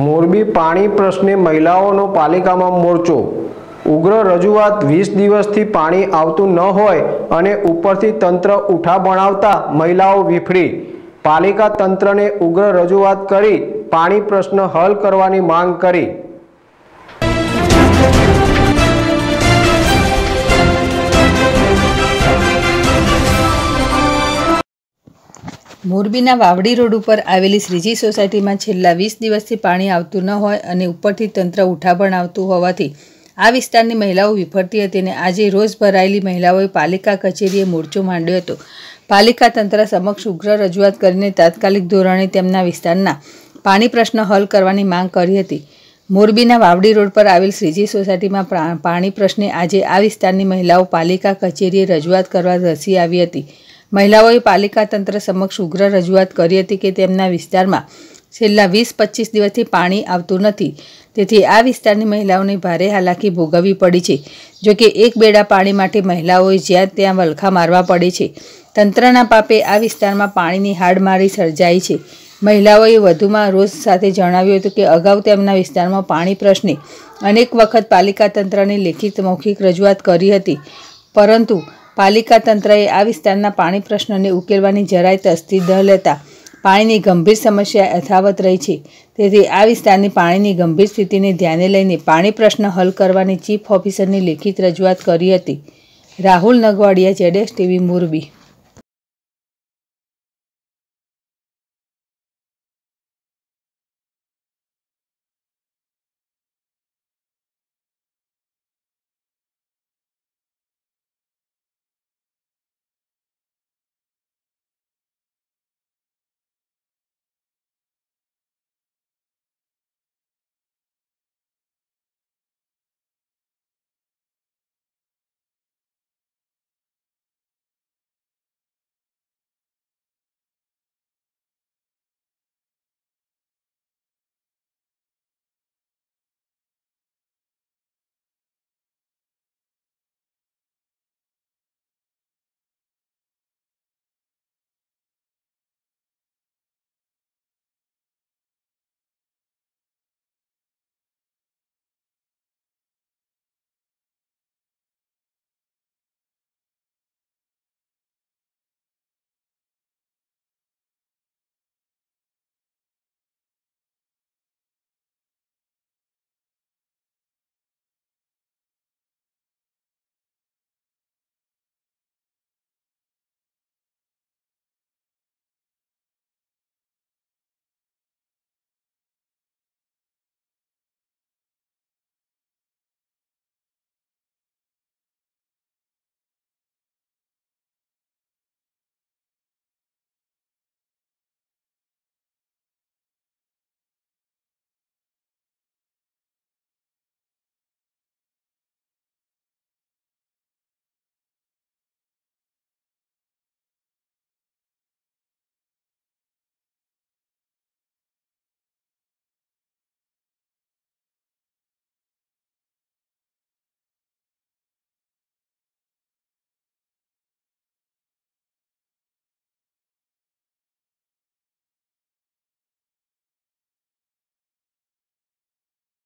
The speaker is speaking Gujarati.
મોરબી પાણી પ્રશ્ને મહિલાઓનો પાલિકામાં મોરચો ઉગ્ર રજૂઆત વીસ દિવસથી પાણી આવતું ન હોય અને ઉપરથી તંત્ર ઉઠા બનાવતા મહિલાઓ વિફરી પાલિકા તંત્રને ઉગ્ર રજૂઆત કરી પાણી પ્રશ્ન હલ કરવાની માંગ કરી મોરબીના વાવડી રોડ ઉપર આવેલી શ્રીજી સોસાયટીમાં છેલ્લા વીસ દિવસથી પાણી આવતું ન હોય અને ઉપરથી તંત્ર ઉઠાબણ આવતું હોવાથી આ વિસ્તારની મહિલાઓ વિફરતી હતી અને આજે રોજ ભરાયેલી મહિલાઓએ પાલિકા કચેરીએ મોરચો માંડ્યો હતો પાલિકા તંત્ર સમક્ષ ઉગ્ર રજૂઆત કરીને તાત્કાલિક ધોરણે તેમના વિસ્તારના પાણી પ્રશ્ન હલ કરવાની માંગ કરી હતી મોરબીના વાવડી રોડ પર આવેલ શ્રીજી સોસાયટીમાં પાણી પ્રશ્ને આજે આ વિસ્તારની મહિલાઓ પાલિકા કચેરીએ રજૂઆત કરવા ધસી આવી હતી મહિલાઓએ પાલિકા તંત્ર સમક્ષ ઉગ્ર રજૂઆત કરી હતી કે તેમના વિસ્તારમાં છેલ્લા વીસ પચીસ દિવસથી પાણી આવતું નથી તેથી આ વિસ્તારની મહિલાઓને ભારે હાલાકી ભોગવવી પડી છે જોકે એક બેડા પાણી માટે મહિલાઓએ જ્યાં ત્યાં વલખા મારવા પડે છે તંત્રના પાપે આ વિસ્તારમાં પાણીની હાડમારી સર્જાઈ છે મહિલાઓએ વધુમાં રોજ સાથે જણાવ્યું હતું કે અગાઉ તેમના વિસ્તારમાં પાણી પ્રશ્ને અનેક વખત પાલિકા તંત્રને લેખિત મૌખિક રજૂઆત કરી હતી પરંતુ પાલિકા તંત્રએ આ વિસ્તારના પાણી પ્રશ્નોને ઉકેલવાની જરાય તસ્તી ન લેતા પાણીની ગંભીર સમસ્યા યથાવત રહી છે તેથી આ વિસ્તારની પાણીની ગંભીર સ્થિતિને ધ્યાને લઈને પાણી પ્રશ્ન હલ કરવાની ચીફ ઓફિસરની લેખિત રજૂઆત કરી હતી રાહુલ નગવાડિયા જેડેશ ટીવી મોરબી